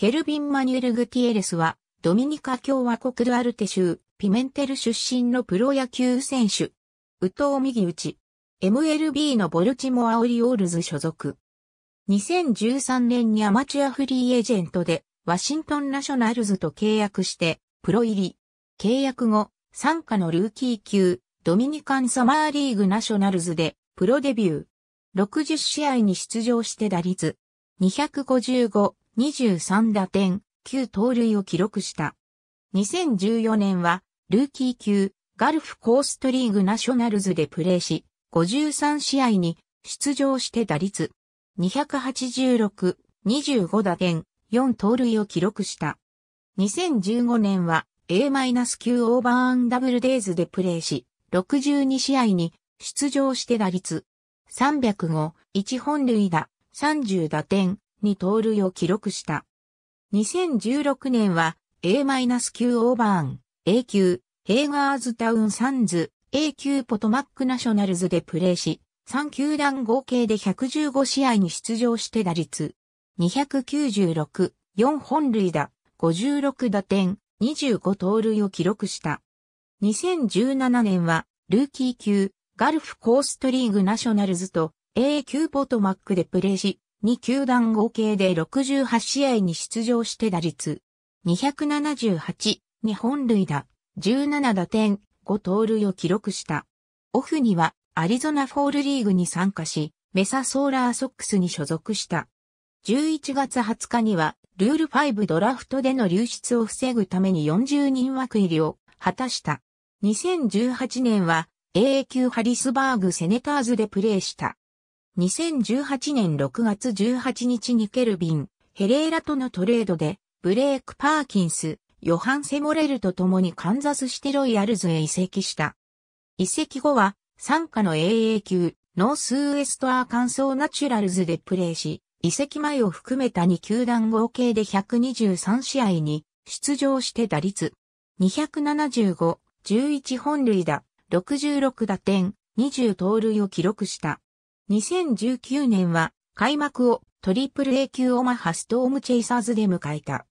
ケルビン・マニュエル・グティエレスは、ドミニカ共和国ドアルテ州、ピメンテル出身のプロ野球選手。右投右打ち。MLB のボルチモア・オリオールズ所属。2013年にアマチュアフリーエージェントで、ワシントンナショナルズと契約して、プロ入り。契約後、参加のルーキー級、ドミニカンサマーリーグナショナルズで、プロデビュー。60試合に出場して打率。255、23打点、9盗塁を記録した。2014年は、ルーキー級、ガルフコーストリーグナショナルズでプレーし、53試合に出場して打率、286、25打点、4盗塁を記録した。2015年は A-9 オーバーアンダブルデイズでプレーし、62試合に出場して打率、305、1本塁打、30打点、に盗塁を記録した。2016年は A-9 オーバーン、A 級、ヘイガーズタウンサンズ、A 級ポトマックナショナルズでプレーし、3球団合計で115試合に出場して打率、296、4本塁打、56打点、25盗塁を記録した。2017年は、ルーキー級、ガルフコーストリーグナショナルズと A 級ポトマックでプレーし、二球団合計で68試合に出場して打率278、日本塁打、17打点、5盗塁を記録した。オフにはアリゾナフォールリーグに参加し、メサソーラーソックスに所属した。11月20日には、ルール5ドラフトでの流出を防ぐために40人枠入りを果たした。2018年は AA 級ハリスバーグセネターズでプレーした。2018年6月18日にケルビン、ヘレーラとのトレードで、ブレイク・パーキンス、ヨハン・セモレルと共にカンザスシテロイヤルズへ移籍した。移籍後は、参加の AA 級、ノースウエストアーカンソーナチュラルズでプレーし、移籍前を含めた2球団合計で123試合に出場して打率275、11本塁打、66打点、20盗塁を記録した。2019年は開幕をトリプル A 級オマハストームチェイサーズで迎えた。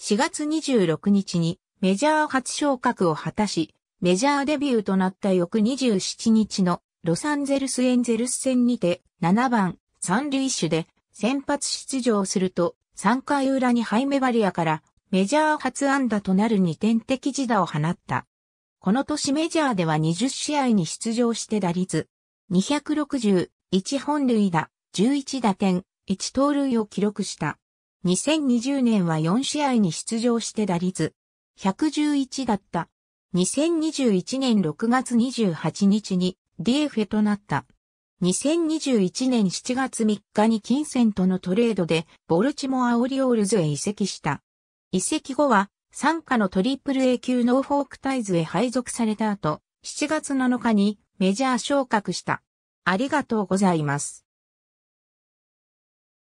4月26日にメジャー初昇格を果たし、メジャーデビューとなった翌27日のロサンゼルスエンゼルス戦にて7番三塁手で先発出場すると3回裏にハイメバリアからメジャー初安打となる2点的自打を放った。この年メジャーでは20試合に出場して打率260、1本塁打、11打点、1盗塁を記録した。2020年は4試合に出場して打率111だった。2021年6月28日に DFA となった。2021年7月3日に金銭とのトレードでボルチモアオリオールズへ移籍した。移籍後は参加のトリプル A 級ノーフォークタイズへ配属された後、7月7日にメジャー昇格した。ありがとうございます。